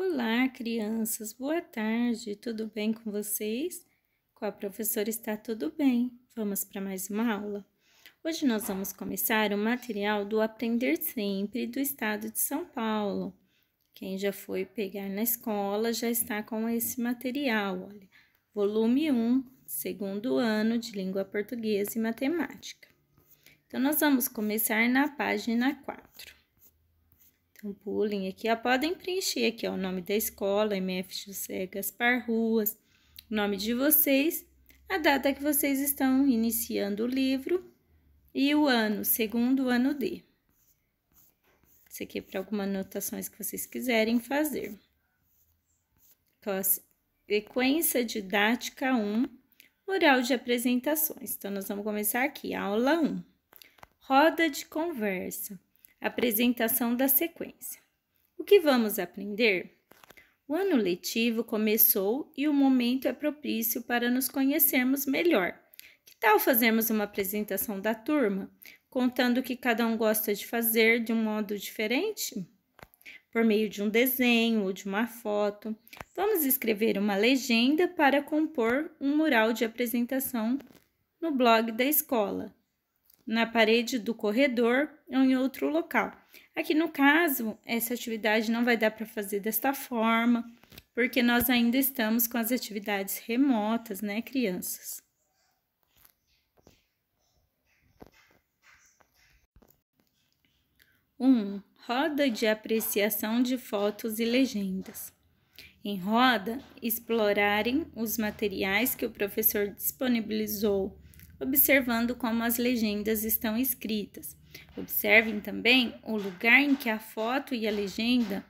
Olá, crianças, boa tarde, tudo bem com vocês? Com a professora está tudo bem. Vamos para mais uma aula? Hoje nós vamos começar o material do Aprender Sempre do Estado de São Paulo. Quem já foi pegar na escola já está com esse material, olha. Volume 1, segundo ano de Língua Portuguesa e Matemática. Então, nós vamos começar na página 4. Então, pulem aqui, ah, podem preencher aqui ó, o nome da escola, MF José Gaspar Ruas, o nome de vocês, a data que vocês estão iniciando o livro e o ano, segundo ano D. Isso aqui é para algumas anotações que vocês quiserem fazer. Classe, sequência didática 1, mural de apresentações. Então, nós vamos começar aqui, aula 1. Roda de conversa. Apresentação da sequência. O que vamos aprender? O ano letivo começou e o momento é propício para nos conhecermos melhor. Que tal fazermos uma apresentação da turma, contando o que cada um gosta de fazer de um modo diferente? Por meio de um desenho ou de uma foto, vamos escrever uma legenda para compor um mural de apresentação no blog da escola na parede do corredor ou em outro local. Aqui no caso, essa atividade não vai dar para fazer desta forma, porque nós ainda estamos com as atividades remotas, né, crianças? Um, roda de apreciação de fotos e legendas. Em roda, explorarem os materiais que o professor disponibilizou observando como as legendas estão escritas. Observem também o lugar em que a foto e a legenda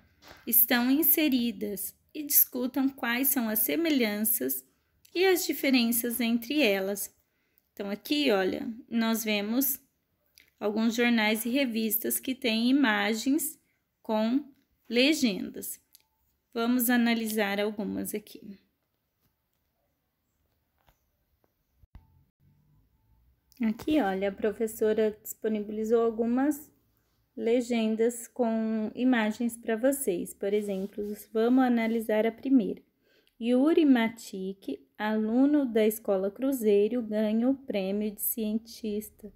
estão inseridas e discutam quais são as semelhanças e as diferenças entre elas. Então, aqui, olha, nós vemos alguns jornais e revistas que têm imagens com legendas. Vamos analisar algumas aqui. Aqui, olha, a professora disponibilizou algumas legendas com imagens para vocês. Por exemplo, vamos analisar a primeira. Yuri Matik, aluno da Escola Cruzeiro, ganha o prêmio de cientista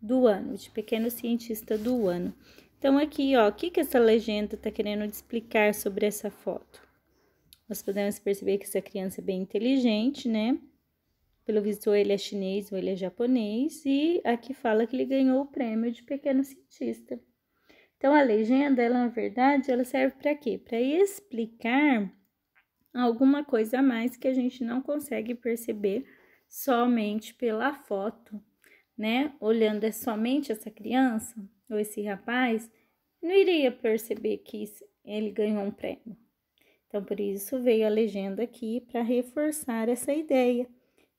do ano, de pequeno cientista do ano. Então, aqui, ó, o que, que essa legenda está querendo explicar sobre essa foto? Nós podemos perceber que essa criança é bem inteligente, né? Pelo visto, ele é chinês ou ele é japonês, e aqui fala que ele ganhou o prêmio de pequeno cientista. Então, a legenda, ela, na verdade, ela serve para quê? Para explicar alguma coisa a mais que a gente não consegue perceber somente pela foto, né? Olhando é somente essa criança ou esse rapaz, não iria perceber que ele ganhou um prêmio. Então, por isso veio a legenda aqui para reforçar essa ideia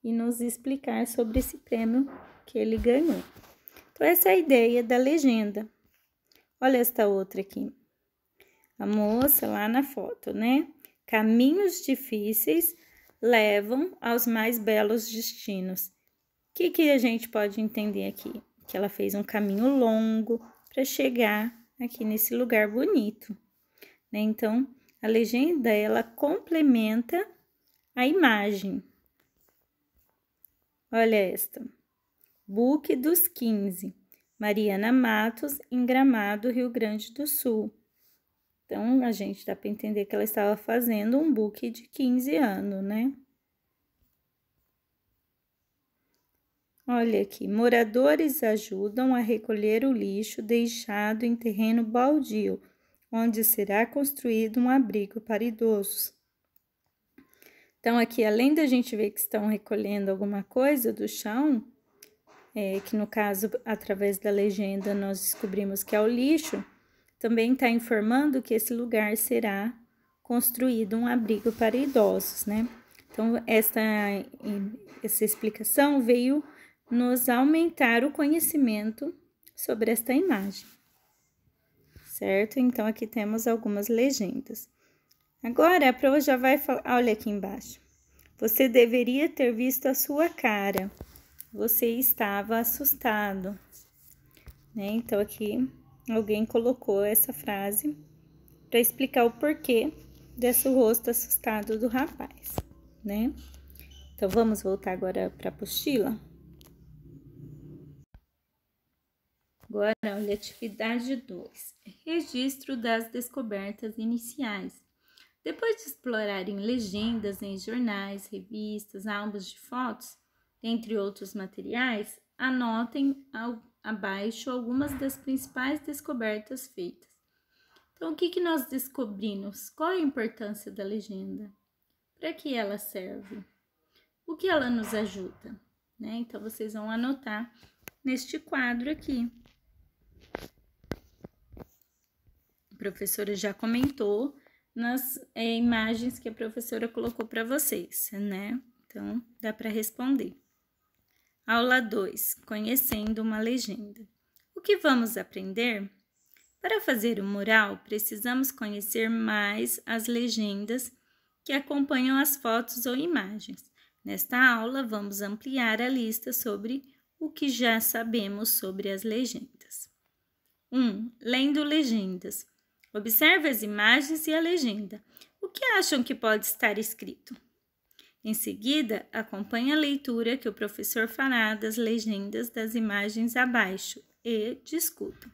e nos explicar sobre esse prêmio que ele ganhou. Então, essa é a ideia da legenda. Olha esta outra aqui. A moça lá na foto, né? Caminhos difíceis levam aos mais belos destinos. O que, que a gente pode entender aqui? Que ela fez um caminho longo para chegar aqui nesse lugar bonito. Né? Então, a legenda ela complementa a imagem. Olha esta. Book dos 15. Mariana Matos, em Gramado, Rio Grande do Sul. Então, a gente dá para entender que ela estava fazendo um book de 15 anos, né? Olha aqui, moradores ajudam a recolher o lixo deixado em terreno baldio, onde será construído um abrigo para idosos. Então, aqui, além da gente ver que estão recolhendo alguma coisa do chão, é, que no caso, através da legenda, nós descobrimos que é o lixo, também está informando que esse lugar será construído um abrigo para idosos, né? Então, essa, essa explicação veio nos aumentar o conhecimento sobre esta imagem, certo? Então, aqui temos algumas legendas. Agora a proa já vai falar. Olha aqui embaixo. Você deveria ter visto a sua cara. Você estava assustado. Né? Então aqui alguém colocou essa frase para explicar o porquê desse rosto assustado do rapaz, né? Então vamos voltar agora para a apostila. Agora, olha, atividade 2. Registro das descobertas iniciais. Depois de explorarem legendas em jornais, revistas, álbuns de fotos, entre outros materiais, anotem ao, abaixo algumas das principais descobertas feitas. Então, o que, que nós descobrimos? Qual a importância da legenda? Para que ela serve? O que ela nos ajuda? Né? Então, vocês vão anotar neste quadro aqui. A professora já comentou nas é, imagens que a professora colocou para vocês, né? Então, dá para responder. Aula 2: Conhecendo uma legenda. O que vamos aprender? Para fazer o mural, precisamos conhecer mais as legendas que acompanham as fotos ou imagens. Nesta aula, vamos ampliar a lista sobre o que já sabemos sobre as legendas. 1. Um, lendo legendas. Observe as imagens e a legenda. O que acham que pode estar escrito? Em seguida, acompanhe a leitura que o professor fará das legendas das imagens abaixo e discuta.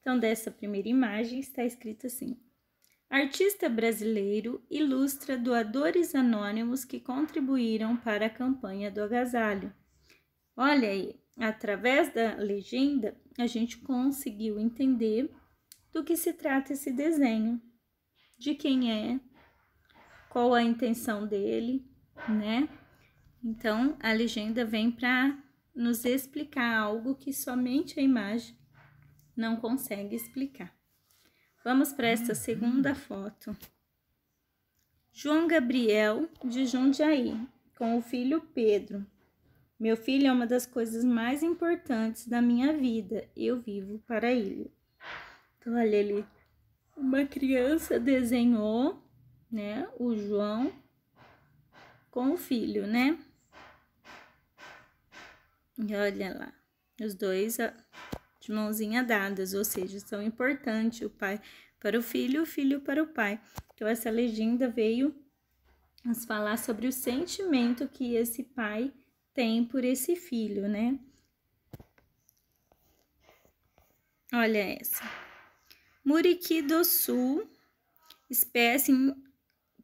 Então, dessa primeira imagem está escrito assim: Artista brasileiro ilustra doadores anônimos que contribuíram para a campanha do agasalho. Olha aí, através da legenda, a gente conseguiu entender do que se trata esse desenho, de quem é, qual a intenção dele, né? Então, a legenda vem para nos explicar algo que somente a imagem não consegue explicar. Vamos para esta uhum. segunda foto. João Gabriel de Jundiaí, com o filho Pedro. Meu filho é uma das coisas mais importantes da minha vida. Eu vivo para ele. Então, olha ali, uma criança desenhou, né, o João com o filho, né? E olha lá, os dois de mãozinha dadas, ou seja, são importantes o pai para o filho, o filho para o pai. Então, essa legenda veio nos falar sobre o sentimento que esse pai tem por esse filho, né? Olha essa. Muriqui do Sul, espécie em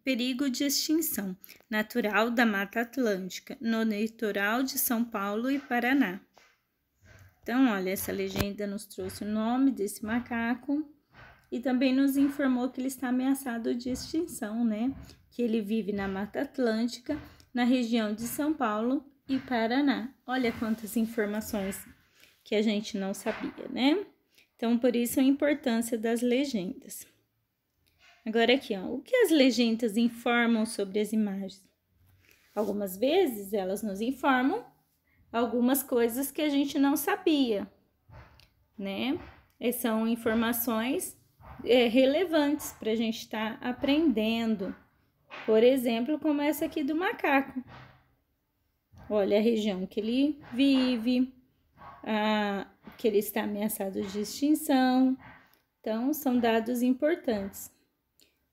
perigo de extinção, natural da Mata Atlântica, no litoral de São Paulo e Paraná. Então, olha, essa legenda nos trouxe o nome desse macaco e também nos informou que ele está ameaçado de extinção, né? Que ele vive na Mata Atlântica, na região de São Paulo e Paraná. Olha quantas informações que a gente não sabia, né? Então, por isso a importância das legendas. Agora aqui, ó, o que as legendas informam sobre as imagens? Algumas vezes elas nos informam algumas coisas que a gente não sabia, né? E são informações é, relevantes para a gente estar tá aprendendo. Por exemplo, como essa aqui do macaco. Olha a região que ele vive, que ele está ameaçado de extinção. Então, são dados importantes.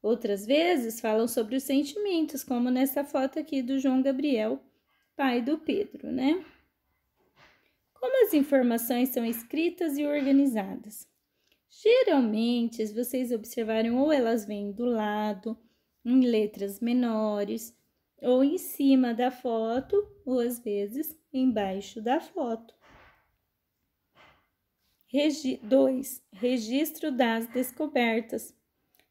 Outras vezes falam sobre os sentimentos, como nessa foto aqui do João Gabriel, pai do Pedro, né? Como as informações são escritas e organizadas? Geralmente, se vocês observarem, ou elas vêm do lado, em letras menores, ou em cima da foto, ou às vezes embaixo da foto. Regi 2. Registro das descobertas.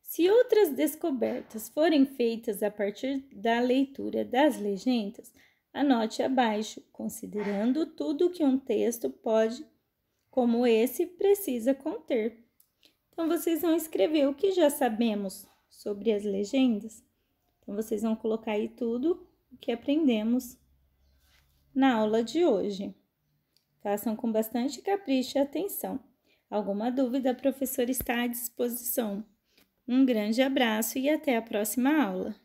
Se outras descobertas forem feitas a partir da leitura das legendas, anote abaixo, considerando tudo que um texto pode, como esse, precisa conter. Então, vocês vão escrever o que já sabemos sobre as legendas. Então, vocês vão colocar aí tudo o que aprendemos na aula de hoje. Façam com bastante capricho e atenção. Alguma dúvida, a professora está à disposição. Um grande abraço e até a próxima aula!